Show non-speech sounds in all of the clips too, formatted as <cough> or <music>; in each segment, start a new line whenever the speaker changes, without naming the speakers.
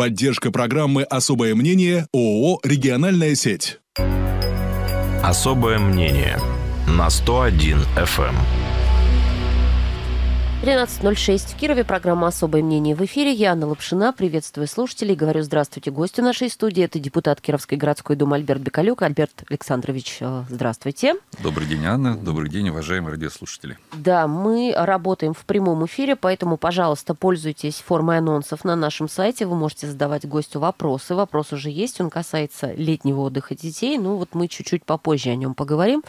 Поддержка программы «Особое мнение» ООО «Региональная сеть». «Особое мнение» на 101 FM.
13.06 в Кирове. Программа «Особое мнение» в эфире. Я Анна Лапшина. Приветствую слушателей. Говорю здравствуйте гостю нашей студии. Это депутат Кировской городской думы Альберт Бекалюк. Альберт Александрович, э, здравствуйте.
Добрый день, Анна. Добрый день, уважаемые радиослушатели.
Да, мы работаем в прямом эфире, поэтому, пожалуйста, пользуйтесь формой анонсов на нашем сайте. Вы можете задавать гостю вопросы. Вопрос уже есть. Он касается летнего отдыха детей. Ну вот мы чуть-чуть попозже о нем поговорим.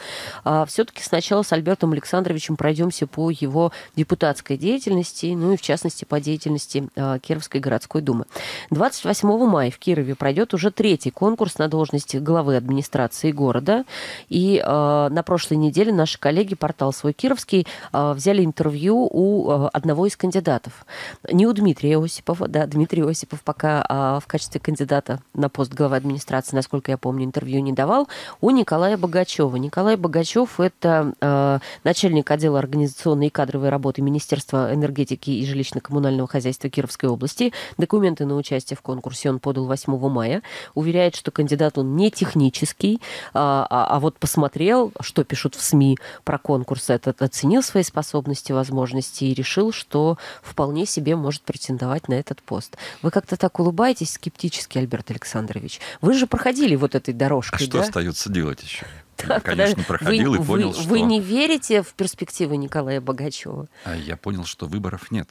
А Все-таки сначала с Альбертом Александровичем пройдемся по его депутатскому городской деятельности, ну и в частности по деятельности э, Кировской городской думы. 28 мая в Кирове пройдет уже третий конкурс на должность главы администрации города. И э, на прошлой неделе наши коллеги портал «Свой Кировский» э, взяли интервью у э, одного из кандидатов. Не у Дмитрия Осипова, да, Дмитрий Осипов пока э, в качестве кандидата на пост главы администрации, насколько я помню, интервью не давал, у Николая Богачева. Николай Богачев – это э, начальник отдела организационной и кадровой работы Министерства Министерства энергетики и жилищно-коммунального хозяйства Кировской области. Документы на участие в конкурсе он подал 8 мая. Уверяет, что кандидат он не технический, а, а, а вот посмотрел, что пишут в СМИ про конкурс этот, оценил свои способности, возможности и решил, что вполне себе может претендовать на этот пост. Вы как-то так улыбаетесь скептически, Альберт Александрович. Вы же проходили вот этой дорожкой, а да? что
остается делать еще? так, ну, конечно, проходил вы, и понял, вы, что... Вы не
верите в перспективы Николая Богачева?
А я понял, что выборов нет.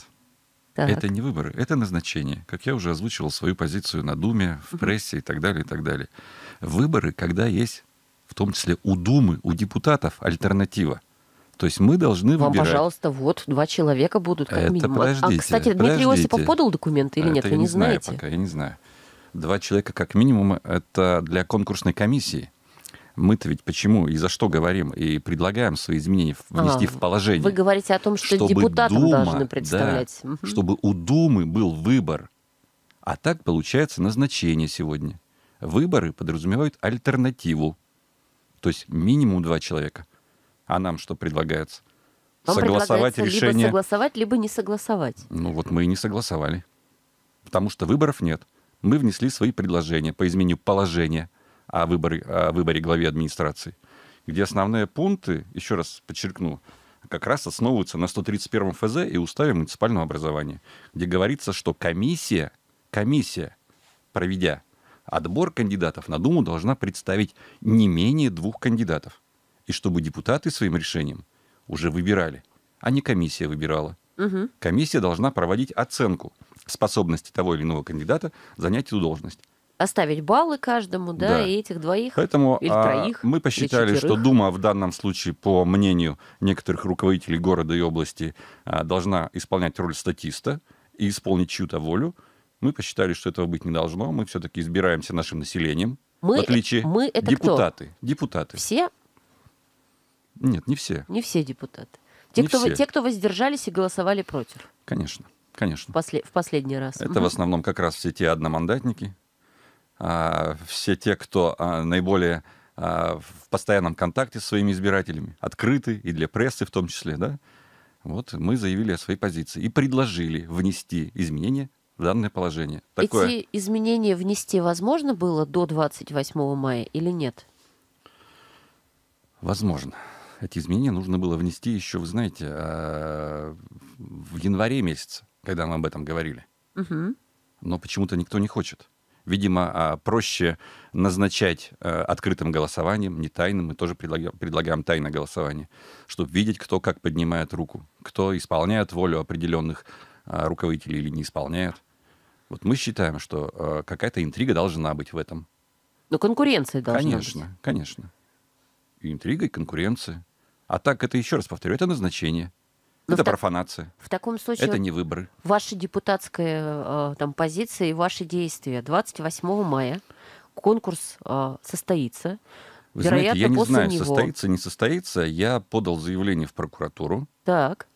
Так. Это не выборы, это назначение. Как я уже озвучивал свою позицию на Думе, в прессе и так далее, и так далее. Выборы, когда есть, в том числе у Думы, у депутатов, альтернатива. То есть мы должны Вам, выбирать. пожалуйста,
вот два человека будут как это минимум. А, а, подождите, а, кстати, Дмитрий подождите. Осипов подал документы или это нет, вы не, не знаете? Знаю
пока, я не знаю. Два человека как минимум это для конкурсной комиссии. Мы-то ведь почему и за что говорим и предлагаем свои изменения внести а, в положение. Вы
говорите о том, что чтобы депутатам должны представлять. Да, Чтобы
у Думы был выбор. А так получается назначение сегодня. Выборы подразумевают альтернативу. То есть минимум два человека. А нам что предлагается? Вам согласовать решение. Либо
согласовать, либо не согласовать.
Ну вот мы и не согласовали. Потому что выборов нет. Мы внесли свои предложения по изменению положения – о выборе, о выборе главе администрации, где основные пункты, еще раз подчеркну, как раз основываются на 131 ФЗ и Уставе муниципального образования, где говорится, что комиссия, комиссия, проведя отбор кандидатов на Думу, должна представить не менее двух кандидатов. И чтобы депутаты своим решением уже выбирали, а не комиссия выбирала. Угу. Комиссия должна проводить оценку способности того или иного кандидата занять эту должность
оставить баллы каждому, да, да. и этих двоих
Поэтому, или а, троих. Мы посчитали, что Дума в данном случае, по мнению некоторых руководителей города и области, а, должна исполнять роль статиста и исполнить чью-то волю. Мы посчитали, что этого быть не должно. Мы все-таки избираемся нашим населением. Мы, в отличие мы это депутаты. Кто? Депутаты. Все? Нет, не все.
Не все депутаты. Те, не кто, все. те, кто воздержались и голосовали против.
Конечно, конечно. В,
после, в последний раз. Это угу. в
основном как раз все те одномандатники, а, все те, кто а, наиболее а, в постоянном контакте с своими избирателями, открыты и для прессы в том числе, да, вот мы заявили о своей позиции и предложили внести изменения в данное положение. Такое... Эти
изменения внести возможно было до 28 мая или нет?
Возможно. Эти изменения нужно было внести еще, вы знаете, в январе месяце, когда мы об этом говорили. Угу. Но почему-то никто не хочет видимо, а, проще назначать э, открытым голосованием, не тайным. Мы тоже предлагаем, тайное голосование, чтобы видеть, кто как поднимает руку, кто исполняет волю определенных а, руководителей или не исполняет. Вот мы считаем, что э, какая-то интрига должна быть в этом.
Но конкуренция должна конечно, быть.
Конечно, конечно. Интрига и конкуренция. А так, это еще раз повторю, это назначение. Но ну, это в профанация.
В таком случае... Это не выборы. Ваша депутатская э, там, позиция и ваши действия. 28 мая конкурс э, состоится. Вы Вероятно, знаете, я не знаю, него. состоится,
не состоится. Я подал заявление в прокуратуру. Так.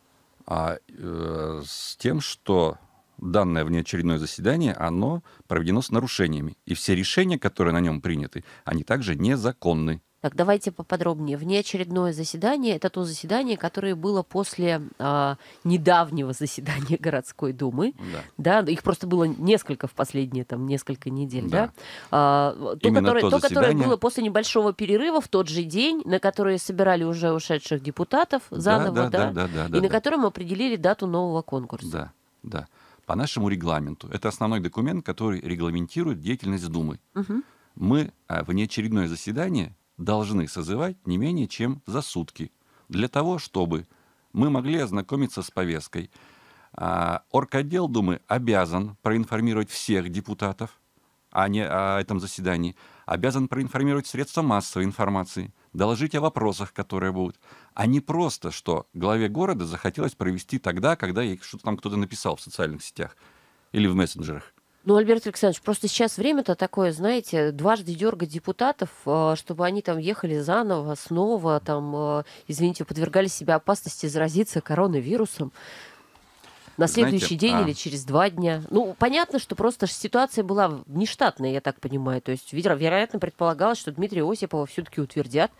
А, э, с тем, что данное внеочередное заседание, оно проведено с нарушениями. И все решения, которые на нем приняты, они также незаконны.
Так, давайте поподробнее. Внеочередное заседание – это то заседание, которое было после а, недавнего заседания городской думы. Да. да. Их просто было несколько в последние там несколько недель, да. да? А, то, которое, то, то которое было после небольшого перерыва в тот же день, на которое собирали уже ушедших депутатов заново, да, да, да, да, да, да и да, на да. котором определили дату нового конкурса.
Да, да. По нашему регламенту. Это основной документ, который регламентирует деятельность Думы. Угу. Мы а, внеочередное заседание должны созывать не менее чем за сутки, для того, чтобы мы могли ознакомиться с повесткой. А, Оркотдел Думы обязан проинформировать всех депутатов о, не, о этом заседании, обязан проинформировать средства массовой информации, доложить о вопросах, которые будут, а не просто, что главе города захотелось провести тогда, когда ей что-то там кто-то написал в социальных сетях или в мессенджерах.
Ну, Альберт Александрович, просто сейчас время-то такое, знаете, дважды дергать депутатов, э, чтобы они там ехали заново, снова, там, э, извините, подвергали себя опасности заразиться коронавирусом на следующий Знаете, день а... или через два дня. Ну, понятно, что просто ситуация была нештатная, я так понимаю. То есть, вероятно, предполагалось, что Дмитрия Осипова все-таки утвердят.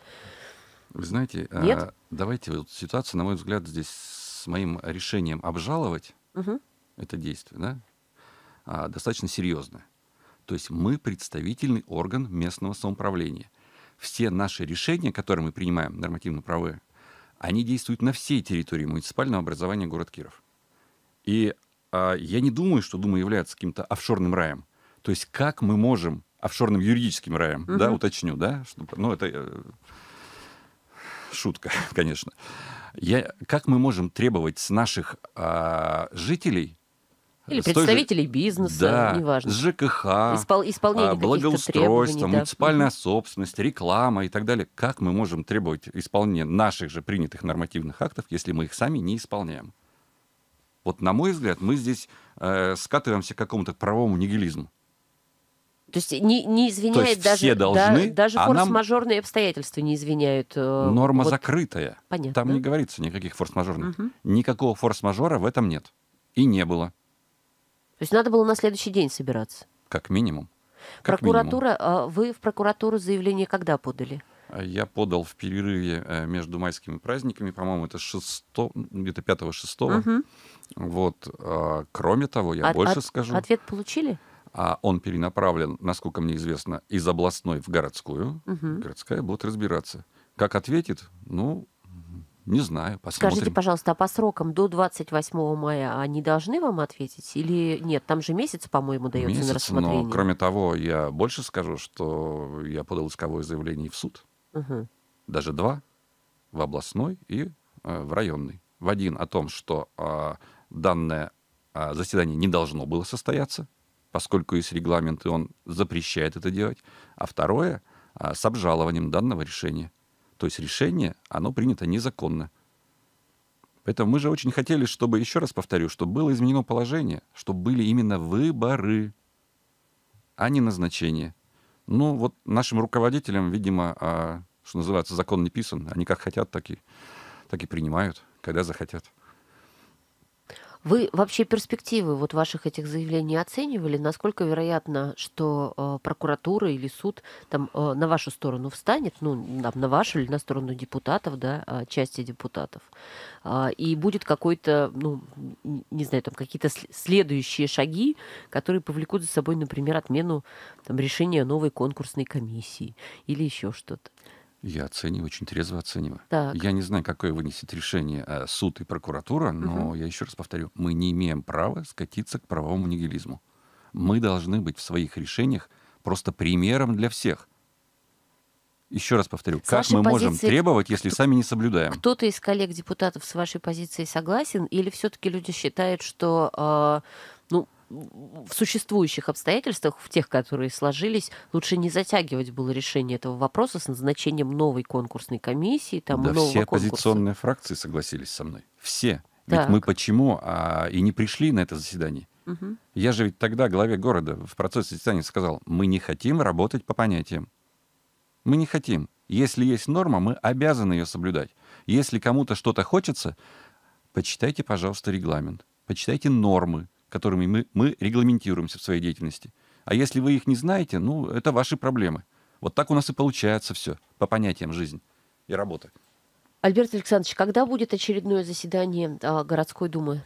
Вы знаете, а, Нет? А, давайте вот ситуацию, на мой взгляд, здесь с моим решением обжаловать угу. это действие, да? а, достаточно серьезная. То есть мы представительный орган местного самоуправления. Все наши решения, которые мы принимаем, нормативно-правые, они действуют на всей территории муниципального образования город Киров. И а, я не думаю, что Дума является каким-то офшорным раем. То есть как мы можем офшорным юридическим раем, угу. да, уточню, да, чтобы, ну это э, шутка, <laughs> конечно. Я, как мы можем требовать с наших э, жителей
или представителей же, бизнеса, да, неважно. С
ЖКХ, Испол, исполнение а, благоустройство, муниципальная да. собственность, реклама и так далее. Как мы можем требовать исполнения наших же принятых нормативных актов, если мы их сами не исполняем? Вот, на мой взгляд, мы здесь э, скатываемся к какому-то правовому нигилизму.
То есть не, не извиняет То есть даже, должны, да, даже а форс-мажорные нам... обстоятельства не извиняют. Э, норма вот... закрытая.
Понятно. Там не говорится никаких форс-мажорных. Угу. Никакого форс-мажора в этом нет. И не было.
То есть надо было на следующий день собираться.
Как минимум.
Как Прокуратура, минимум. А, вы в прокуратуру заявление когда подали?
А, я подал в перерыве э, между майскими праздниками, по-моему, это 6, где-то 5-6. Угу. Вот. А, кроме того, я от, больше от, скажу. Ответ получили? а он перенаправлен, насколько мне известно, из областной в городскую. Угу. Городская будет разбираться. Как ответит, ну, не знаю, посмотрим. Скажите,
пожалуйста, а по срокам до 28 мая они должны вам ответить или нет? Там же месяц, по-моему, дается месяц, на рассмотрение. Но, кроме
того, я больше скажу, что я подал исковое заявление в суд. Угу. Даже два. В областной и э, в районный. В один о том, что э, данное э, заседание не должно было состояться, поскольку есть регламент, и он запрещает это делать. А второе, а, с обжалованием данного решения. То есть решение, оно принято незаконно. Поэтому мы же очень хотели, чтобы, еще раз повторю, чтобы было изменено положение, чтобы были именно выборы, а не назначение. Ну, вот нашим руководителям, видимо, а, что называется, закон не писан. Они как хотят, так и, так и принимают, когда захотят.
Вы вообще перспективы вот ваших этих заявлений оценивали? Насколько вероятно, что э, прокуратура или суд там э, на вашу сторону встанет, ну, там, на вашу или на сторону депутатов, да, а, части депутатов, а, и будет какой-то, ну, не знаю, там какие-то следующие шаги, которые повлекут за собой, например, отмену там, решения новой конкурсной комиссии или еще что-то? Я
оцениваю, очень трезво оцениваю. Так. Я не знаю, какое вынесет решение э, суд и прокуратура, но угу. я еще раз повторю, мы не имеем права скатиться к правовому нигилизму. Мы должны быть в своих решениях просто примером для всех. Еще раз повторю, как мы позиции... можем требовать, если сами не соблюдаем?
Кто-то из коллег депутатов с вашей позицией согласен, или все-таки люди считают, что э, в существующих обстоятельствах, в тех, которые сложились, лучше не затягивать было решение этого вопроса с назначением новой конкурсной комиссии. Там, да, все оппозиционные
конкурса. фракции согласились со мной. Все. Так. Ведь мы почему а, и не пришли на это заседание? Угу. Я же ведь тогда главе города в процессе заседания сказал, мы не хотим работать по понятиям. Мы не хотим. Если есть норма, мы обязаны ее соблюдать. Если кому-то что-то хочется, почитайте, пожалуйста, регламент, почитайте нормы, которыми мы, мы регламентируемся в своей деятельности. А если вы их не знаете, ну, это ваши проблемы. Вот так у нас и получается все по понятиям жизнь и работа.
Альберт Александрович, когда будет очередное заседание а, городской думы?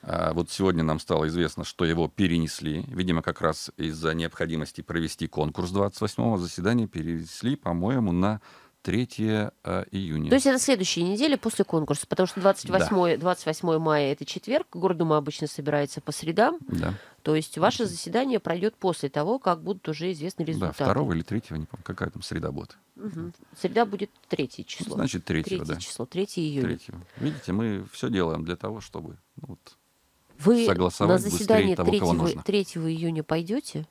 А, вот сегодня нам стало известно, что его перенесли. Видимо, как раз из-за необходимости провести конкурс 28-го заседания перенесли, по-моему, на 3 э, июня. То есть это
следующая неделя после конкурса, потому что 28, да. 28 мая это четверг, Гордума обычно собирается по средам. Да. То есть ваше заседание пройдет после того, как будут уже известны результаты. Да, Второго
или третьего не помню, какая там среда будет.
Угу. Среда будет третье число. Ну, значит, 3, 3 да. число, 3 июня. 3.
Видите, мы все делаем для того, чтобы ну, вот, Вы согласовать на заседание быстрее того, 3, кого нужно.
3 июня пойдете?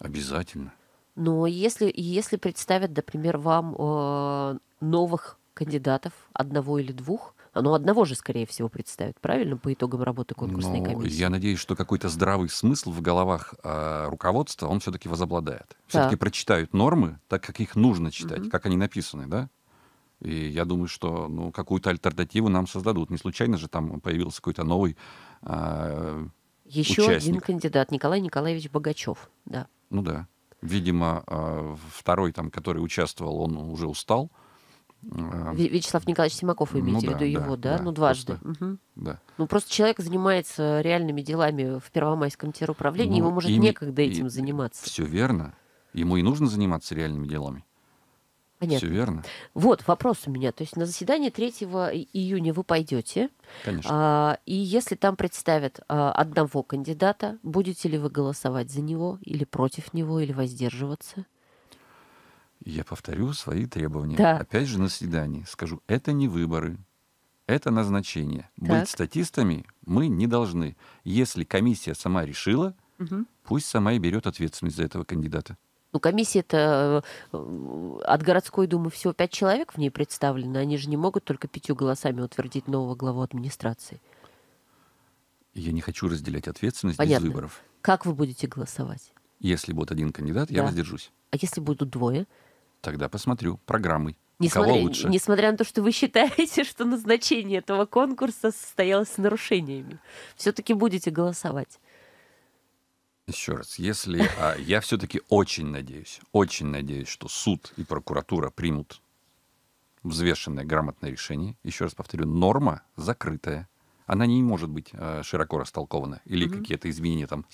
Обязательно.
Но если, если представят, например, вам э, новых кандидатов, одного или двух, оно ну, одного же, скорее всего, представят, правильно, по итогам работы конкурсной ну, комиссии? Я
надеюсь, что какой-то здравый смысл в головах э, руководства, он все-таки возобладает. Все-таки да. прочитают нормы так, как их нужно читать, угу. как они написаны, да? И я думаю, что ну, какую-то альтернативу нам создадут. Не случайно же там появился какой-то новый э, Еще участник. один
кандидат, Николай Николаевич Богачев, да.
Ну да. Видимо, а, второй, там, который участвовал, он уже устал.
Э, Вячеслав Николаевич Симаков, вы имеете ну, в виду да, его, да? да ну, дважды. Просто, угу. да. Ну, просто человек занимается реальными делами в Первомайском теруправлении, ну, ему, может, ими, некогда этим заниматься.
Все верно. Ему и нужно заниматься реальными делами. Понятно. Все верно.
Вот вопрос у меня. То есть на заседание 3 июня вы пойдете. Конечно. А, и если там представят а, одного кандидата, будете ли вы голосовать за него или против него, или воздерживаться?
Я повторю свои требования. Да. Опять же на свидании скажу, это не выборы, это назначение. Так. Быть статистами мы не должны. Если комиссия сама решила, угу. пусть сама и берет ответственность за этого кандидата.
Ну, комиссия это э, от городской думы всего пять человек в ней представлены, Они же не могут только пятью голосами утвердить нового главу администрации.
Я не хочу разделять ответственность Понятно. без выборов.
Как вы будете голосовать?
Если будет один кандидат, да. я воздержусь.
А если будут двое?
Тогда посмотрю программой. Несмотря, Кого лучше?
несмотря на то, что вы считаете, <laughs> что назначение этого конкурса состоялось с нарушениями, все-таки будете голосовать.
Еще раз, если а, я все-таки очень надеюсь, очень надеюсь, что суд и прокуратура примут взвешенное грамотное решение. Еще раз повторю, норма закрытая. Она не может быть э, широко растолкована. Или угу. какие-то изменения, там,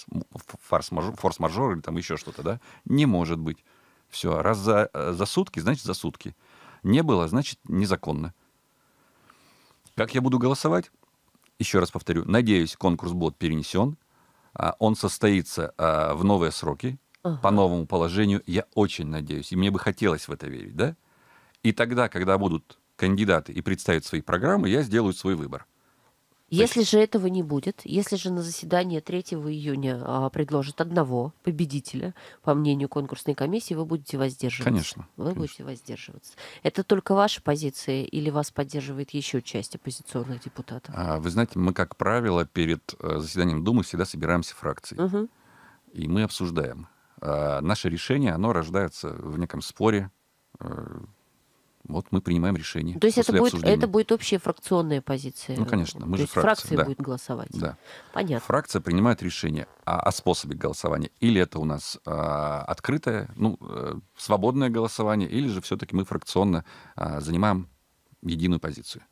форс-мажор, форс-мажор или там еще что-то, да? Не может быть. Все, раз за, э, за сутки, значит, за сутки. Не было, значит, незаконно. Как я буду голосовать? Еще раз повторю, надеюсь, конкурс будет перенесен, а, он состоится а, в новые сроки, ага. по новому положению, я очень надеюсь, и мне бы хотелось в это верить, да? И тогда, когда будут кандидаты и представят свои программы, я сделаю свой выбор.
Если же этого не будет, если же на заседание 3 июня а, предложат одного победителя, по мнению конкурсной комиссии, вы будете воздерживаться. Конечно. Вы конечно. будете воздерживаться. Это только ваша позиция или вас поддерживает еще часть оппозиционных депутатов?
А, вы знаете, мы, как правило, перед э, заседанием Думы всегда собираемся фракции. Угу. И мы обсуждаем. А, наше решение, оно рождается в неком споре, э, вот мы принимаем решение. То есть это будет, это
будет общая фракционная позиция? Ну, конечно, мы То же есть фракция. фракция да. будет голосовать? Да. Понятно.
Фракция принимает решение о, о способе голосования. Или это у нас э, открытое, ну, э, свободное голосование, или же все-таки мы фракционно э, занимаем единую позицию.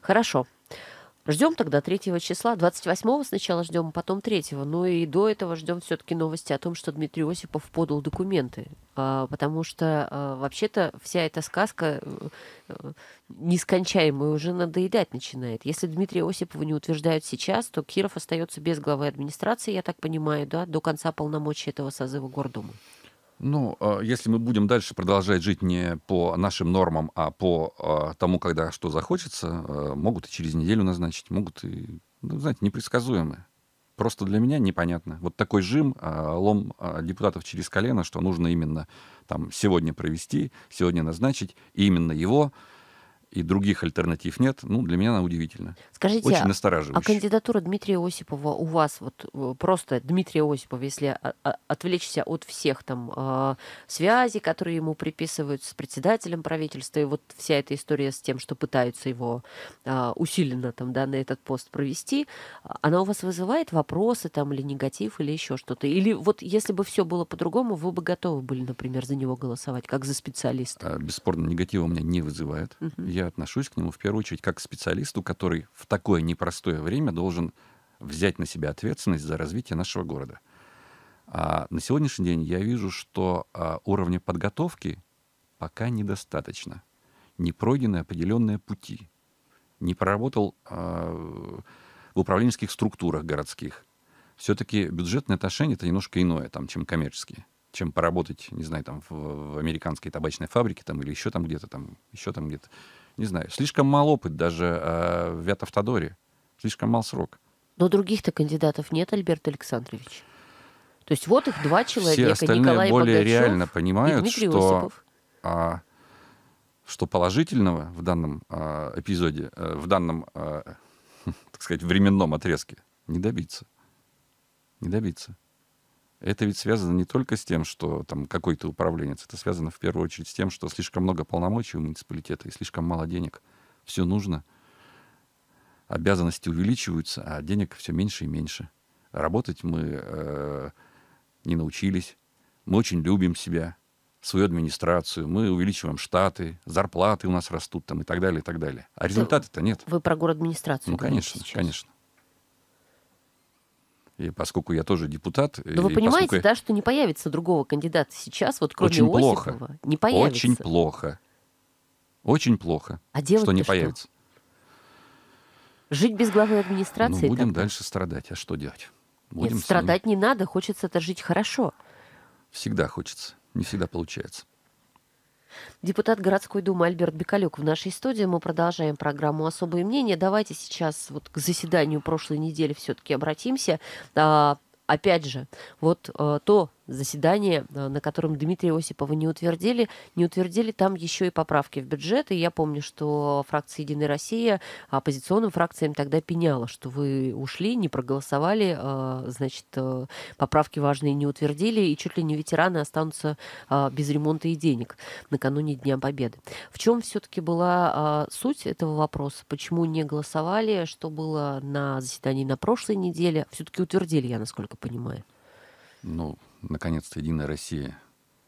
Хорошо. Ждем тогда 3 числа, 28 сначала ждем, а потом 3. Ну и до этого ждем все-таки новости о том, что Дмитрий Осипов подал документы. А, потому что а, вообще-то вся эта сказка э, нескончаемая уже надоедать начинает. Если Дмитрия Осипова не утверждают сейчас, то Киров остается без главы администрации, я так понимаю, да, до конца полномочий этого созыва Гордумы.
Ну, э, если мы будем дальше продолжать жить не по нашим нормам, а по э, тому, когда что захочется, э, могут и через неделю назначить, могут и, ну, знаете, непредсказуемые. Просто для меня непонятно. Вот такой жим, лом депутатов через колено, что нужно именно там сегодня провести, сегодня назначить, и именно его и других альтернатив нет, ну, для меня она удивительна. Скажите, Очень а настораживающе. а
кандидатура Дмитрия Осипова у вас, вот э, просто Дмитрия Осипова, если отвлечься от всех там а, связей, которые ему приписывают с председателем правительства, и вот вся эта история с тем, что пытаются его а, усиленно там, да, на этот пост провести, она у вас вызывает вопросы там или негатив, или еще что-то? Или вот если бы все было по-другому, вы бы готовы были, например, за него голосовать, как за специалиста?
Бесспорно, негатива у меня не вызывает. Угу я отношусь к нему в первую очередь как к специалисту, который в такое непростое время должен взять на себя ответственность за развитие нашего города. А на сегодняшний день я вижу, что а, уровня подготовки пока недостаточно. Не пройдены определенные пути. Не проработал а, в управленческих структурах городских. Все-таки бюджетные отношения — это немножко иное, там, чем коммерческие чем поработать, не знаю, там в, в американской табачной фабрике там или еще там где-то там, еще там где-то не знаю, слишком мал опыт даже э, в Вятавтодоре, слишком мал срок.
Но других-то кандидатов нет, Альберт Александрович. То есть вот их два человека, Все остальные Николай более Богачев реально понимают, что,
А, что положительного в данном а, эпизоде, а, в данном, а, <laughs> так сказать, временном отрезке не добиться. Не добиться. Это ведь связано не только с тем, что там какой-то управленец, это связано в первую очередь с тем, что слишком много полномочий у муниципалитета и слишком мало денег. Все нужно. Обязанности увеличиваются, а денег все меньше и меньше. Работать мы э, не научились. Мы очень любим себя, свою администрацию, мы увеличиваем штаты, зарплаты у нас растут там и так далее, и так далее. А результаты то нет.
Вы про город администрацию? Ну, конечно,
сейчас. конечно. И поскольку я тоже депутат... Но вы понимаете, поскольку... да,
что не появится другого кандидата сейчас, вот кроме Очень Осипова, плохо. не появится. Очень
плохо. Очень плохо, а что не что? появится.
Жить без главы администрации? Ну, будем
тогда? дальше страдать. А что делать? Будем Нет, страдать
не надо, хочется-то жить хорошо.
Всегда хочется, не всегда получается.
Депутат городской думы Альберт Бекалюк в нашей студии. Мы продолжаем программу «Особое мнение». Давайте сейчас вот к заседанию прошлой недели все-таки обратимся. А, опять же, вот э, то, заседание, э, на котором Дмитрия Осипова не утвердили, не утвердили там еще и поправки в бюджет. И я помню, что фракция «Единая Россия» оппозиционным фракциям тогда пеняла, что вы ушли, не проголосовали, э, значит, э, поправки важные не утвердили, и чуть ли не ветераны останутся без ремонта и денег накануне Дня Победы. В чем все-таки была суть этого вопроса? Почему не голосовали? Что было на заседании на прошлой неделе? Все-таки утвердили, я насколько понимаю.
Ну, наконец-то «Единая Россия»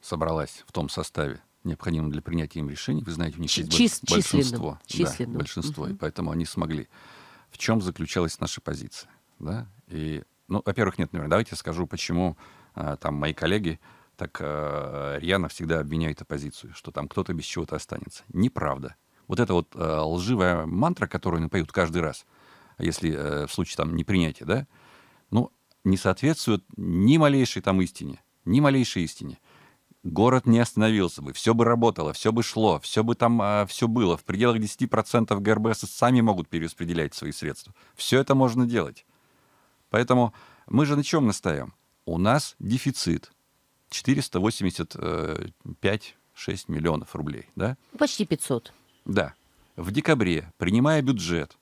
собралась в том составе, необходимом для принятия им решений. Вы знаете, у них Ч- есть чис- большинство. Численным. Да, большинство. Угу. И поэтому они смогли. В чем заключалась наша позиция? Да? И, ну, во-первых, нет, наверное, давайте я скажу, почему а, там мои коллеги так э, рьяно всегда обвиняют оппозицию, что там кто-то без чего-то останется. Неправда. Вот эта вот э, лживая мантра, которую они поют каждый раз, если э, в случае там непринятия, да, не соответствует ни малейшей там истине, ни малейшей истине. Город не остановился бы, все бы работало, все бы шло, все бы там, а, все было. В пределах 10% ГРБС сами могут перераспределять свои средства. Все это можно делать. Поэтому мы же на чем настаиваем? У нас дефицит 485-6 миллионов рублей. Да?
Почти 500.
Да. В декабре, принимая бюджет,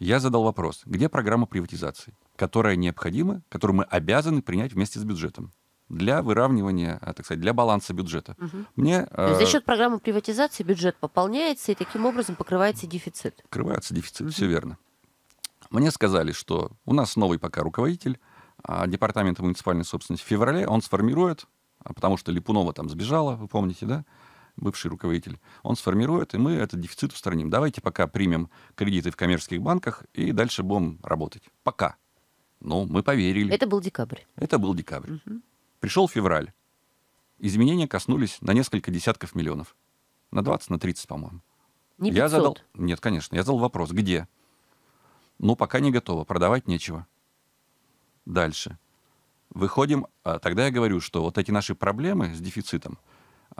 я задал вопрос, где программа приватизации? которая необходима, которую мы обязаны принять вместе с бюджетом для выравнивания, э, так сказать, для баланса бюджета. Угу. Мне, То есть за э, счет
программы приватизации бюджет пополняется и таким образом покрывается дефицит.
Покрывается дефицит, угу. все верно. Мне сказали, что у нас новый пока руководитель а, департамента муниципальной собственности в феврале, он сформирует, а, потому что Липунова там сбежала, вы помните, да, бывший руководитель, он сформирует, и мы этот дефицит устраним. Давайте пока примем кредиты в коммерческих банках и дальше будем работать. Пока. Ну, мы поверили.
Это был декабрь.
Это был декабрь. Угу. Пришел февраль. Изменения коснулись на несколько десятков миллионов. На 20, на 30, по-моему. Не 500. Я задал... Нет, конечно. Я задал вопрос, где? Ну, пока не готово. Продавать нечего. Дальше. Выходим... А, тогда я говорю, что вот эти наши проблемы с дефицитом –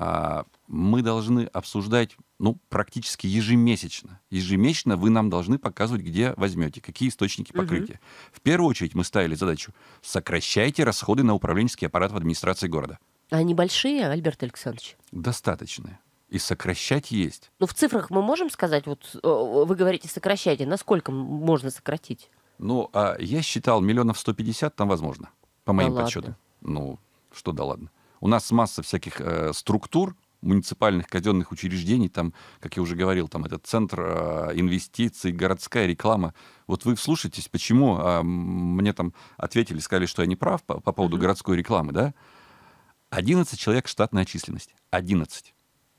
а, мы должны обсуждать ну, практически ежемесячно. Ежемесячно вы нам должны показывать, где возьмете, какие источники покрытия. Угу. В первую очередь мы ставили задачу сокращайте расходы на управленческий аппарат в администрации города.
Они большие, Альберт Александрович?
Достаточные. И сокращать есть.
Ну, в цифрах мы можем сказать, вот э, вы говорите сокращайте, насколько можно сократить?
Ну, а я считал, миллионов 150 там возможно, по моим да подсчетам. Ладно. Ну, что да ладно. У нас масса всяких э, структур, муниципальных казенных учреждений, там, как я уже говорил, там этот центр э, инвестиций, городская реклама. Вот вы вслушайтесь, почему э, мне там ответили, сказали, что я не прав по, по поводу городской рекламы, да? 11 человек штатная численность. 11.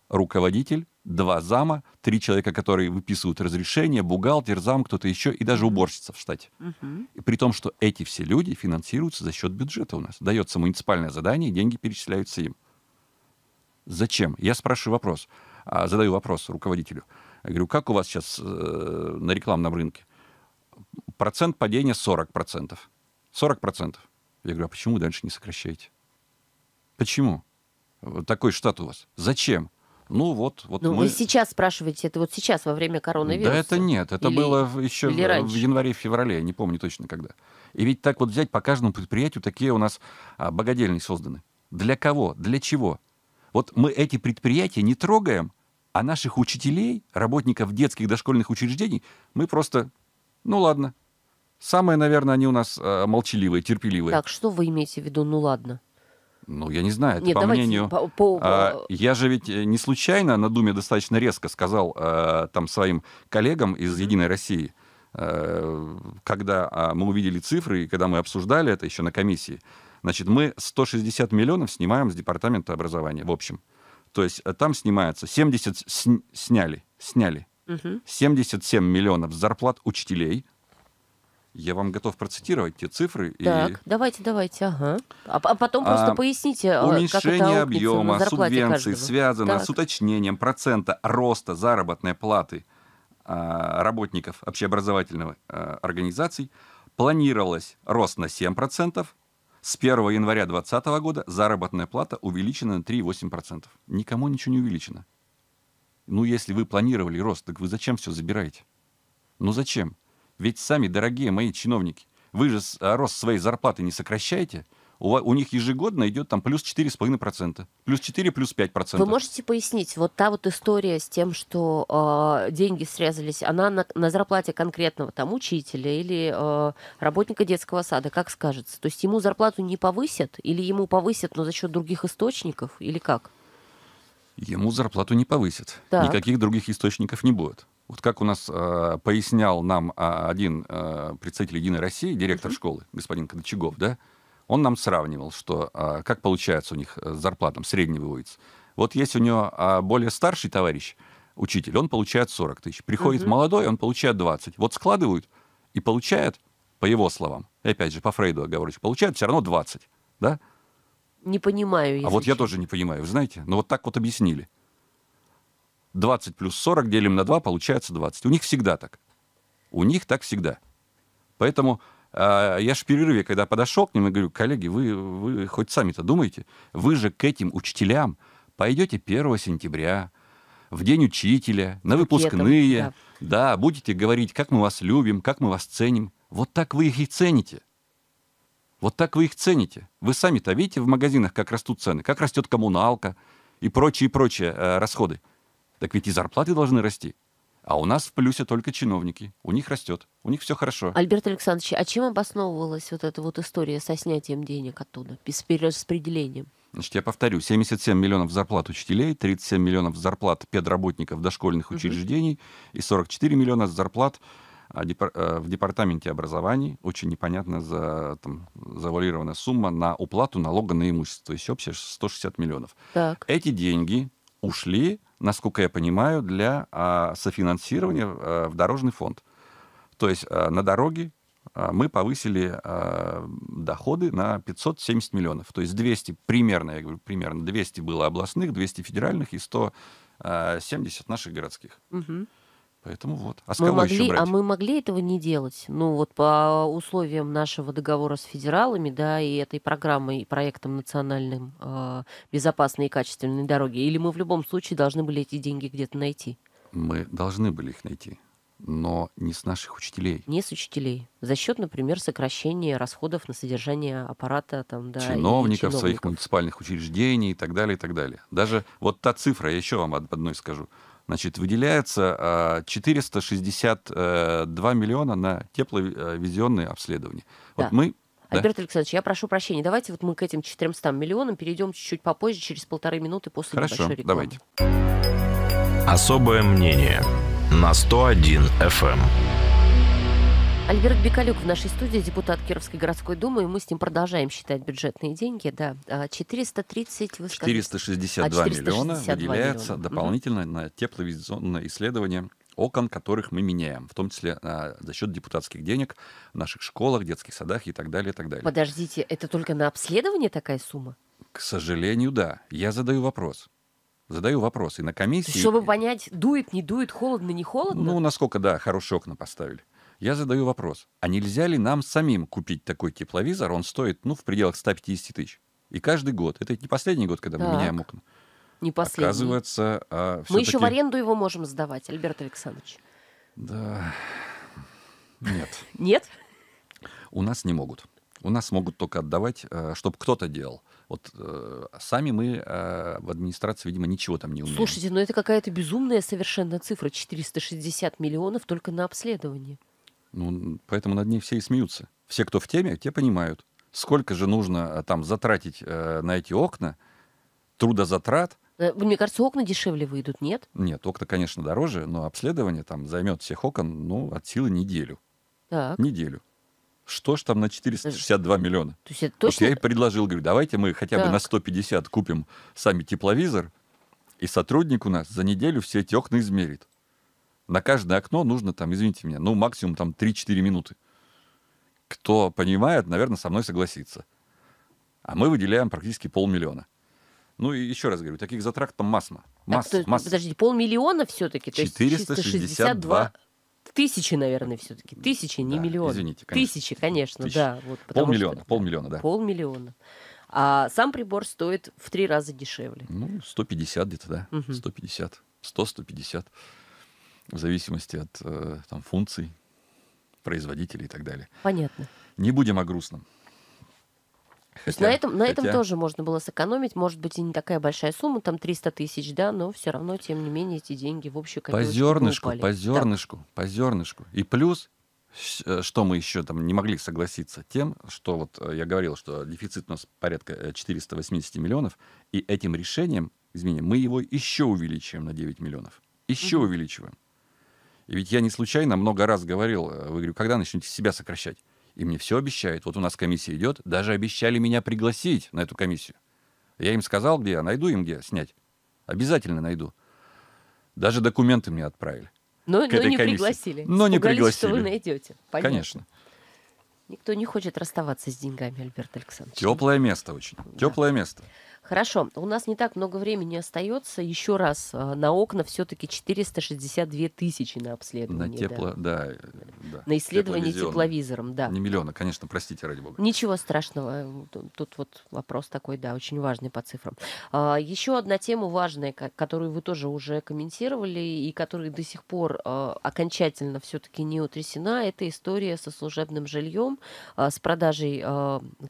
Руководитель, два зама, три человека, которые выписывают разрешение, бухгалтер, зам, кто-то еще, и даже уборщица в штате. Угу. при том, что эти все люди финансируются за счет бюджета у нас. Дается муниципальное задание, деньги перечисляются им. Зачем? Я спрашиваю вопрос, а, задаю вопрос руководителю. Я говорю, как у вас сейчас э, на рекламном рынке? Процент падения 40%. 40%. Я говорю, а почему дальше не сокращаете? Почему? такой штат у вас. Зачем? Ну вот, вот Но ну, мы... Вы
сейчас спрашиваете, это вот сейчас, во время коронавируса? Да это нет, это или... было еще или в
январе-феврале, я не помню точно когда. И ведь так вот взять по каждому предприятию, такие у нас а, богадельни созданы. Для кого? Для чего? Вот мы эти предприятия не трогаем, а наших учителей, работников детских дошкольных учреждений, мы просто, ну ладно. Самые, наверное, они у нас а, молчаливые, терпеливые.
Так, что вы имеете в виду, ну ладно?
Ну, я не знаю, это Нет, по мнению. По, по, по... А, я же ведь э, не случайно на Думе достаточно резко сказал э, там своим коллегам из «Единой России», э, когда а, мы увидели цифры, и когда мы обсуждали это еще на комиссии, значит, мы 160 миллионов снимаем с департамента образования, в общем. То есть там снимается 70 сняли, сняли. 77 миллионов зарплат учителей, я вам готов процитировать те цифры. Так, и...
давайте, давайте, ага. А, а потом а, просто а, поясните, Уменьшение э, как это объема субвенций каждого. связано так. с
уточнением процента роста заработной платы а, работников общеобразовательных а, организаций. Планировалось рост на 7%. С 1 января 2020 года заработная плата увеличена на 3,8%. Никому ничего не увеличено. Ну, если вы планировали рост, так вы зачем все забираете? Ну, зачем? Ведь сами, дорогие мои чиновники, вы же а, рост своей зарплаты не сокращаете, у, у них ежегодно идет там плюс 4,5%. Плюс 4, плюс 5%. Вы
можете пояснить, вот та вот история с тем, что э, деньги срезались, она на, на зарплате конкретного там учителя или э, работника детского сада, как скажется? То есть ему зарплату не повысят или ему повысят, но за счет других источников или как?
ему зарплату не повысят. Так. Никаких других источников не будет. Вот как у нас э, пояснял нам э, один э, представитель «Единой России», директор угу. школы, господин Кадачегов, да, он нам сравнивал, что э, как получается у них э, зарплата, средний выводится. Вот есть у него э, более старший товарищ, учитель, он получает 40 тысяч. Приходит угу. молодой, он получает 20. Вот складывают и получает, по его словам, и опять же, по Фрейду оговорочку, получает все равно 20, да?
Не понимаю. А
вот я тоже не понимаю, вы знаете. Но ну, вот так вот объяснили. 20 плюс 40 делим на 2, получается 20. У них всегда так. У них так всегда. Поэтому э, я же в перерыве, когда подошел к ним и говорю, коллеги, вы, вы хоть сами-то думаете, вы же к этим учителям пойдете 1 сентября, в день учителя, на выпускные, да. да, будете говорить, как мы вас любим, как мы вас ценим. Вот так вы их и цените. Вот так вы их цените. Вы сами-то видите в магазинах, как растут цены, как растет коммуналка и прочие-прочие и э, расходы. Так ведь и зарплаты должны расти. А у нас в плюсе только чиновники. У них растет, у них все хорошо.
Альберт Александрович, а чем обосновывалась вот эта вот история со снятием денег оттуда, с перераспределением?
Значит, я повторю, 77 миллионов зарплат учителей, 37 миллионов зарплат педработников дошкольных угу. учреждений и 44 миллиона зарплат а, э, в департаменте образования очень непонятная за, там, завалированная сумма на уплату налога на имущество, еще вообще 160 миллионов. Так. Эти деньги ушли, насколько я понимаю, для а, софинансирования а, в дорожный фонд. То есть а, на дороге мы повысили э, доходы на 570 миллионов. То есть 200 примерно, я говорю, примерно 200 было областных, 200 федеральных и 170 наших городских. Угу. Поэтому вот. А с мы кого могли, еще а брать? А
мы могли этого не делать? Ну вот по условиям нашего договора с федералами, да, и этой программой, и проектом национальным э, а, «Безопасные и качественные дороги». Или мы в любом случае должны были эти деньги где-то найти?
Мы должны были их найти но не с наших учителей.
Не с учителей. За счет, например, сокращения расходов на содержание аппарата там, да, чиновников, чиновников, своих
муниципальных учреждений и так далее, и так далее. Даже вот та цифра, я еще вам одной скажу. Значит, выделяется 462 а, э, миллиона на тепловизионные обследования. Да. Вот мы да. Альберт
Александрович, я прошу прощения, давайте вот мы к этим 400 миллионам перейдем чуть-чуть попозже, через полторы минуты после Хорошо, небольшой рекламы.
давайте. Особое мнение на 101 FM.
Альберт Бекалюк в нашей студии, депутат Кировской городской думы, и мы с ним продолжаем считать бюджетные деньги. Да, 430, а, вы 462 а, 462 миллиона выделяется миллиона. дополнительно
mm на тепловизионное исследование окон, которых мы меняем, в том числе а, за счет депутатских денег в наших школах, детских садах и так далее, и так далее.
Подождите, это только на обследование такая сумма?
К сожалению, да. Я задаю вопрос. Задаю вопрос. И на комиссии... Чтобы
понять, дует, не дует, холодно, не холодно? Ну,
насколько, да, хорошие окна поставили я задаю вопрос, а нельзя ли нам самим купить такой тепловизор? Он стоит, ну, в пределах 150 тысяч. И каждый год. Это не последний год, когда так. мы меняем окна.
Не последний. Оказывается, а, Мы еще в аренду его можем сдавать, Альберт Александрович.
Да. Нет. Нет? У нас не могут. У нас могут только отдавать, э, чтобы кто-то делал. Вот э, сами мы э, в администрации, видимо, ничего там не умеем. Слушайте,
но ну, это какая-то безумная совершенно цифра. 460 миллионов только на обследование.
Ну, поэтому над ней все и смеются. Все, кто в теме, те понимают, сколько же нужно э, там затратить э, на эти окна, трудозатрат.
Э, мне кажется, окна дешевле выйдут, нет?
Нет, окна, конечно, дороже, но обследование там займет всех окон, ну, от силы неделю. Так. Неделю. Что ж там на 462 э, миллиона? То
есть это точно... Вот я и
предложил, говорю, давайте мы хотя так. бы на 150 купим сами тепловизор, и сотрудник у нас за неделю все эти окна измерит. На каждое окно нужно там, извините меня, ну, максимум там 3-4 минуты. Кто понимает, наверное, со мной согласится. А мы выделяем практически полмиллиона. Ну и еще раз говорю, таких затрат там масса. масса, так, масса. Подождите,
полмиллиона все-таки? 462 Тысячи, наверное, все-таки. Тысячи, не да, миллионы. Извините, конечно. Тысячи, конечно, Тысячи. да. Вот, полмиллиона,
что, полмиллиона, да.
Полмиллиона. А сам прибор стоит в три раза дешевле. Ну,
150 где-то, да. Угу. 150. 100-150 в зависимости от э, там, функций, производителей и так далее. Понятно. Не будем о грустном. Хотя, на этом, на хотя... этом тоже
можно было сэкономить. Может быть, и не такая большая сумма, там 300 тысяч, да, но все равно, тем не менее, эти деньги в общую По зернышку, по зернышку,
так. по зернышку. И плюс, э, что мы еще там не могли согласиться тем, что вот э, я говорил, что дефицит у нас порядка 480 э, миллионов, и этим решением, извини, мы его еще увеличиваем на 9 миллионов. Еще mm-hmm. увеличиваем. И ведь я не случайно много раз говорил, э, вы говорю, когда начнете себя сокращать? И мне все обещают. Вот у нас комиссия идет, даже обещали меня пригласить на эту комиссию. Я им сказал, где я найду им, где снять. Обязательно найду. Даже документы мне отправили. Но, но не комиссии. пригласили. Но не пригласили. что вы найдете. Понятно. Конечно.
Никто не хочет расставаться с деньгами, Альберт Александрович.
Теплое место очень. Да. Теплое место.
Хорошо, у нас не так много времени остается. Еще раз, а, на окна все-таки 462 тысячи на обследование. На тепло,
да. да, э, да. На исследование тепловизором, да. Не миллиона, конечно, простите, ради бога.
Ничего страшного. Э, тут вот вопрос такой, да, очень важный по цифрам. А, еще одна тема важная, которую вы тоже уже комментировали и которая до сих пор а, окончательно все-таки не утрясена, это история со служебным жильем, с продажей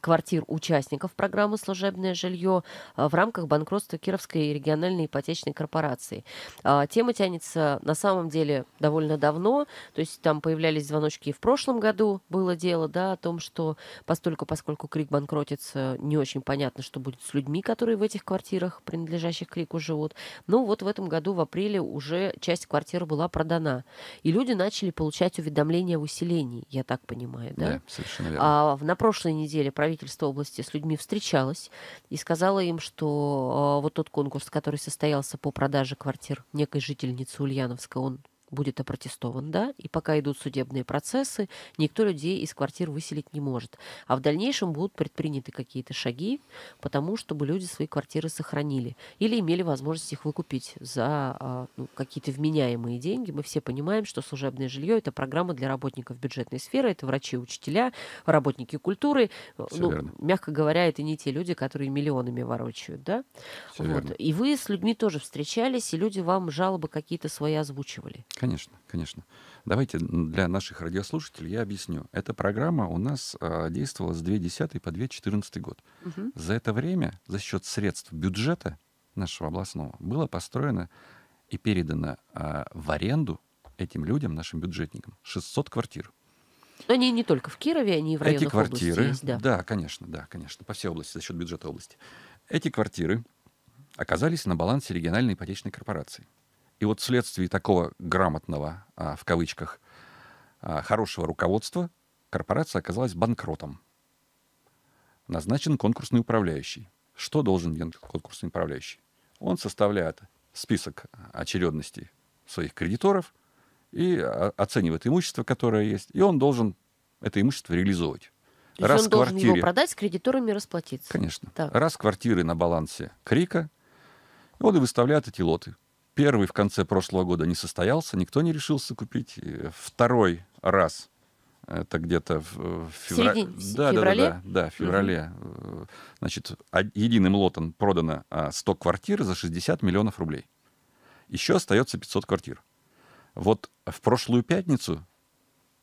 квартир участников программы «Служебное жилье». А, в рамках банкротства Кировской региональной ипотечной корпорации. А, тема тянется на самом деле довольно давно, то есть там появлялись звоночки и в прошлом году было дело, да, о том, что постольку, поскольку Крик банкротится, не очень понятно, что будет с людьми, которые в этих квартирах, принадлежащих Крику, живут. Ну вот в этом году, в апреле, уже часть квартир была продана, и люди начали получать уведомления о усилении, я так понимаю, да? Да, совершенно верно. А на прошлой неделе правительство области с людьми встречалось и сказала им, что а, вот тот конкурс, который состоялся по продаже квартир некой жительницы Ульяновска, он будет опротестован, да, и пока идут судебные процессы, никто людей из квартир выселить не может. А в дальнейшем будут предприняты какие-то шаги, потому чтобы люди свои квартиры сохранили или имели возможность их выкупить за а, ну, какие-то вменяемые деньги. Мы все понимаем, что служебное жилье – это программа для работников бюджетной сферы, это врачи, учителя, работники культуры. Э, все ну, мягко говоря, это не те люди, которые миллионами ворочают, да? Все вот. И вы с людьми тоже встречались, и люди вам жалобы какие-то свои озвучивали.
Конечно, конечно. Давайте для наших радиослушателей я объясню. Эта программа у нас э, действовала с 2010 по 2014 год. Угу. За это время за счет средств бюджета нашего областного было построено и передано э, в аренду этим людям, нашим бюджетникам, 600 квартир.
Но они не только в Кирове, они и в районах Эти квартиры, есть, да.
да, конечно, да, конечно, по всей области, за счет бюджета области. Эти квартиры оказались на балансе региональной ипотечной корпорации. И вот вследствие такого грамотного, а, в кавычках, а, хорошего руководства корпорация оказалась банкротом. Назначен конкурсный управляющий. Что должен делать конкурсный управляющий? Он составляет список очередностей своих кредиторов и а, оценивает имущество, которое есть, и он должен это имущество реализовать. То раз он квартире... должен его продать,
с кредиторами расплатиться. Конечно. Так. Раз
квартиры на балансе Крика, он и выставляет эти лоты. Первый в конце прошлого года не состоялся, никто не решился купить. Второй раз э, это где-то в февра... Середине, да, феврале? Да, да, да, да, в феврале. Угу. Значит, единым лотом продано 100 а, квартир за 60 миллионов рублей. Еще остается 500 квартир. Вот в прошлую пятницу,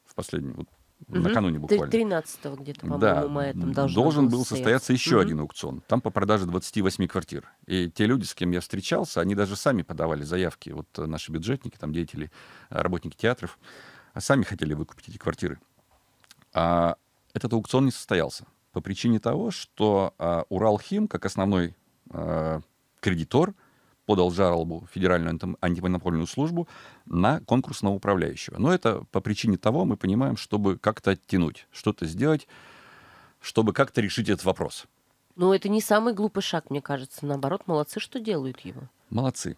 в последнюю, вот угу. накануне буквально. 13 где-то, по-моему, да, мая там должен, должен был состояться, состояться еще угу. один аукцион. Там по продаже 28 квартир. И те люди, с кем я встречался, они даже сами подавали заявки. Вот э, наши бюджетники, там деятели, э, работники театров, а сами хотели выкупить эти квартиры. А этот аукцион не состоялся по причине того, что а, Уралхим, как основной а, кредитор, подал жалобу в Федеральную антимонопольную службу на конкурсного управляющего. Но это по причине того, мы понимаем, чтобы как-то оттянуть, что-то сделать, чтобы как-то решить этот вопрос.
Но это не самый глупый шаг, мне кажется. Наоборот, молодцы, что делают его.
Молодцы.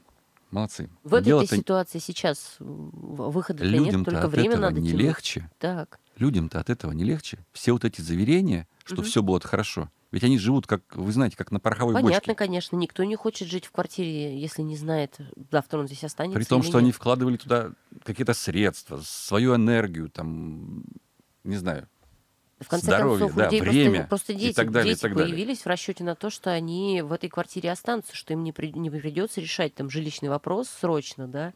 Молодцы. В этой Дело
ситуации сейчас э, выхода -то нет, только от время этого надо не тянуть. легче. Так.
Людям-то от этого не легче. Все вот эти заверения, что угу. все будет хорошо, ведь они живут, как вы знаете, как на пороховой Понятно, бочке.
Понятно, конечно. Никто не хочет жить в квартире, если не знает, завтра он здесь останется. При том, что нет. они
вкладывали туда какие-то средства, свою энергию, там, не знаю,
в конце здоровье, концов, да, людей время просто, просто дети, и так далее, дети и так далее. появились в расчете на то, что они в этой квартире останутся, что им не, при, не придется решать там жилищный вопрос срочно, да.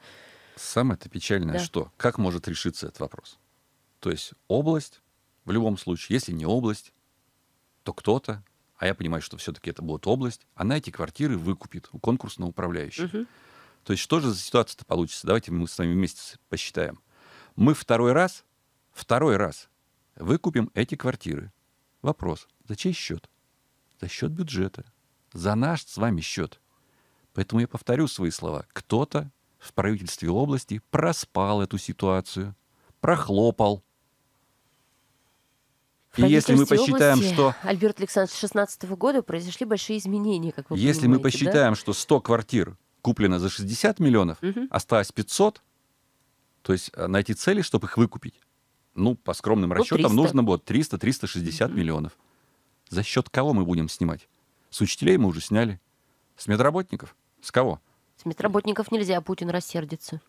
Самое-то печальное, да. что как может решиться этот вопрос? То есть область, в любом случае, если не область, то кто-то, а я понимаю, что все-таки это будет область, она эти квартиры выкупит у конкурсного управляющего. Угу. То есть что же за ситуация-то получится? Давайте мы с вами вместе посчитаем. Мы второй раз, второй раз выкупим эти квартиры. Вопрос, за чей счет? За счет бюджета. За наш с вами счет. Поэтому я повторю свои слова. Кто-то в правительстве области проспал эту ситуацию, прохлопал, в и если мы посчитаем, области, что...
Альберт Александрович, 16 -го года произошли большие изменения, как вы Если мы посчитаем, да?
что 100 квартир куплено за 60 миллионов, угу. осталось 500, то есть э, найти цели, чтобы их выкупить, ну, по скромным ну, расчетам, 300. нужно будет 300-360 угу. миллионов. За счет кого мы будем снимать? С учителей мы уже сняли. С медработников? С кого?
С медработников нельзя, Путин рассердится.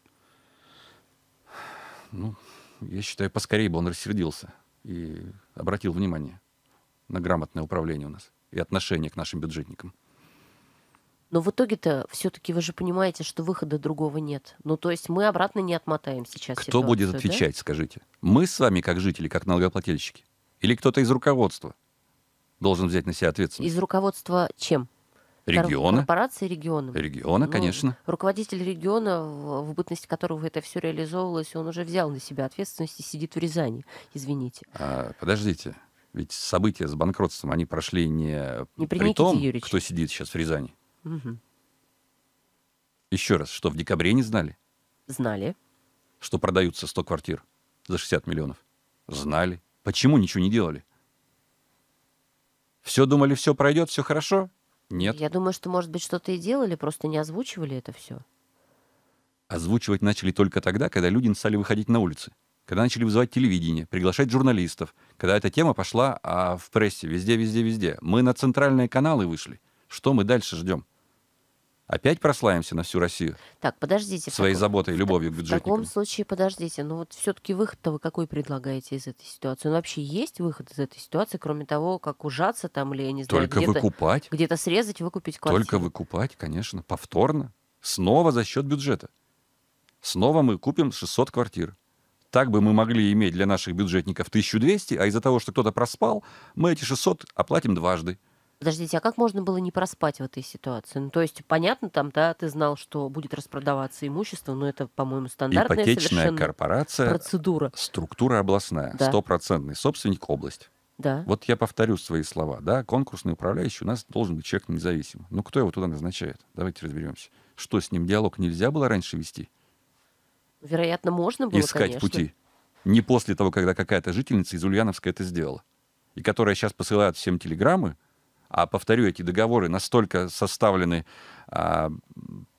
Ну, я считаю, поскорее бы он рассердился и обратил внимание на грамотное управление у нас и отношение к нашим бюджетникам.
Но в итоге-то все-таки вы же понимаете, что выхода другого нет. Ну, то есть мы обратно не отмотаем сейчас. Кто будет отвечать, да?
скажите? Мы с вами, как жители, как налогоплательщики? Или кто-то из руководства должен взять на себя ответственность?
Из руководства чем? региона. Корпорации региона. Региона, ну, конечно. Руководитель региона, в бытности которого это все реализовывалось, он уже взял на себя ответственность и сидит в Рязани. Извините. А,
подождите. Ведь события с банкротством, они прошли не, не при, том, Юрьевич. кто сидит сейчас в Рязани. Угу. Еще раз, что в декабре не знали? Знали. Что продаются 100 квартир за 60 миллионов? Знали. Почему ничего не делали? Все думали, все пройдет, все хорошо, нет.
Я думаю, что, может быть, что-то и делали, просто не озвучивали это все.
Озвучивать начали только тогда, когда люди стали выходить на улицы, когда начали вызывать телевидение, приглашать журналистов, когда эта тема пошла а в прессе, везде, везде, везде. Мы на центральные каналы вышли. Что мы дальше ждем? Опять прославимся на всю Россию?
Так, подождите. Своей таком,
заботой и любовью к бюджетникам. В
таком случае, подождите, но ну вот все-таки выход-то вы какой предлагаете из этой ситуации? Ну вообще есть выход из этой ситуации, кроме того, как ужаться там или, я не знаю, Только где-то, выкупать. Где-то срезать, выкупить квартиру? Только
выкупать, конечно, повторно. Снова за счет бюджета. Снова мы купим 600 квартир. Так бы мы могли иметь для наших бюджетников 1200, а из-за того, что кто-то проспал, мы эти 600 оплатим дважды.
Подождите, а как можно было не проспать в этой ситуации? Ну, то есть, понятно, там, да, ты знал, что будет распродаваться имущество, но это, по-моему, стандартная Ипотечная корпорация, процедура.
структура областная, стопроцентный да. собственник область. Да. Вот я повторю свои слова, да, конкурсный управляющий у нас должен быть человек независимый. Ну, кто его туда назначает? Давайте разберемся. Что, с ним диалог нельзя было раньше вести?
Вероятно, можно было, Искать конечно. пути.
Не после того, когда какая-то жительница из Ульяновска это сделала. И которая сейчас посылает всем телеграммы, а повторю, эти договоры настолько составлены а,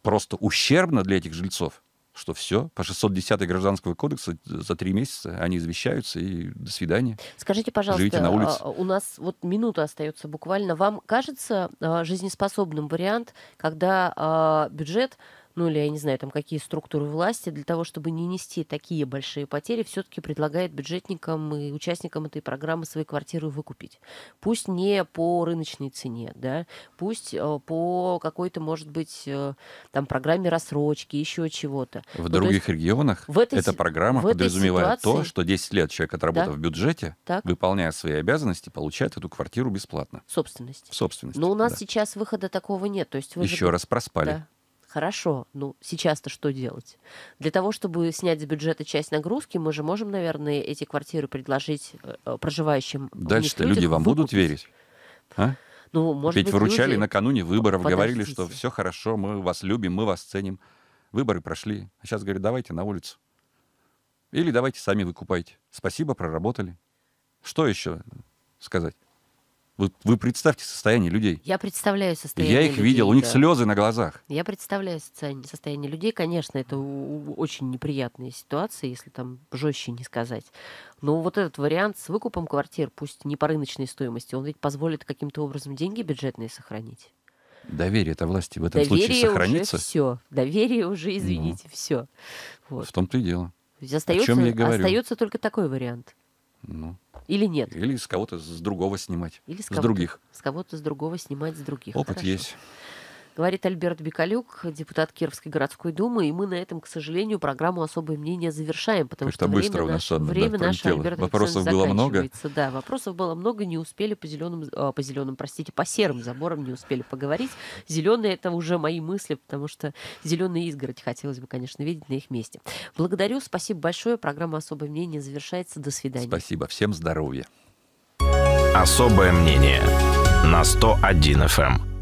просто ущербно для этих жильцов, что все, по 610 Гражданского кодекса за три месяца они извещаются и до свидания.
Скажите, пожалуйста, Живите на а, улице. А, у нас вот минута остается буквально. Вам кажется а, жизнеспособным вариант, когда бюджет ну или, я не знаю, там какие структуры власти, для того, чтобы не нести такие большие потери, все-таки предлагает бюджетникам и участникам этой программы свои квартиры выкупить. Пусть не по рыночной цене, да, пусть э, по какой-то, может быть, э, там программе рассрочки, еще чего-то. В ну, других есть,
регионах в этой, эта программа в подразумевает этой ситуации... то, что 10 лет человек, отработав да? в бюджете, так? выполняя свои обязанности, получает эту квартиру бесплатно. Собственность. Собственность. Но у нас да.
сейчас выхода такого нет. То есть вы Еще же... раз проспали. Да. Хорошо, ну сейчас-то что делать? Для того, чтобы снять с бюджета часть нагрузки, мы же можем, наверное, эти квартиры предложить э, э, проживающим. Дальше-то люди вам выкупить. будут верить? А? Ну, может Ведь быть, выручали люди... накануне выборов, Подождите. говорили,
что все хорошо, мы вас любим, мы вас ценим. Выборы прошли, а сейчас говорят, давайте на улицу. Или давайте сами выкупайте. Спасибо, проработали. Что еще сказать? Вы, вы представьте состояние людей.
Я представляю состояние. людей. Я их людей, видел, да. у них слезы на глазах. Я представляю состояние, людей, конечно, это очень неприятные ситуации, если там жестче не сказать. Но вот этот вариант с выкупом квартир, пусть не по рыночной стоимости, он ведь позволит каким-то образом деньги бюджетные сохранить.
Доверие-то власти в этом Доверие случае сохранится. Уже
все. Доверие уже, ну. извините, ну, все. Вот. В
том-то и дело. Остается, О чем я и говорю.
остается только такой вариант. Ну. Или нет.
Или с кого-то с другого снимать. Или с, с других.
С кого-то с другого снимать с других. Опыт Хорошо. есть. Говорит Альберт Бекалюк, депутат Кировской городской думы, и мы на этом, к сожалению, программу «Особое мнение» завершаем, потому Как-то что время, у нас, наше, ладно, да, время наше Альберт Вопросов было много. Да, вопросов было много, не успели по зеленым, а, э, по зеленым, простите, по серым заборам не успели поговорить. Зеленые — это уже мои мысли, потому что зеленые изгородь хотелось бы, конечно, видеть на их месте. Благодарю, спасибо большое. Программа «Особое мнение» завершается. До свидания.
Спасибо, всем здоровья. Особое мнение на 101 FM.